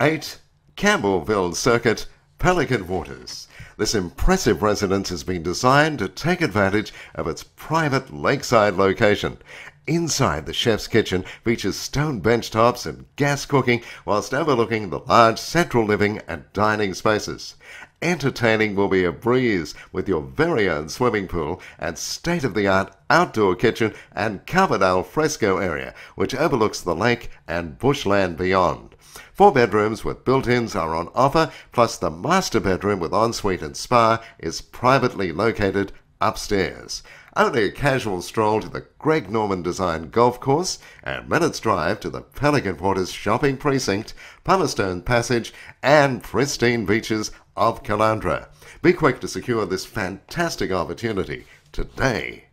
8. Campbellville Circuit, Pelican Waters. This impressive residence has been designed to take advantage of its private lakeside location. Inside the chef's kitchen features stone bench tops and gas cooking whilst overlooking the large central living and dining spaces. Entertaining will be a breeze with your very own swimming pool and state of the art outdoor kitchen and covered al fresco area, which overlooks the lake and bushland beyond. Four bedrooms with built-ins are on offer, plus the master bedroom with ensuite and spa is privately located upstairs. Only a casual stroll to the Greg Norman designed golf course and minutes drive to the Pelican Waters shopping precinct, Palmerstone Passage, and pristine beaches of Calandra. Be quick to secure this fantastic opportunity today.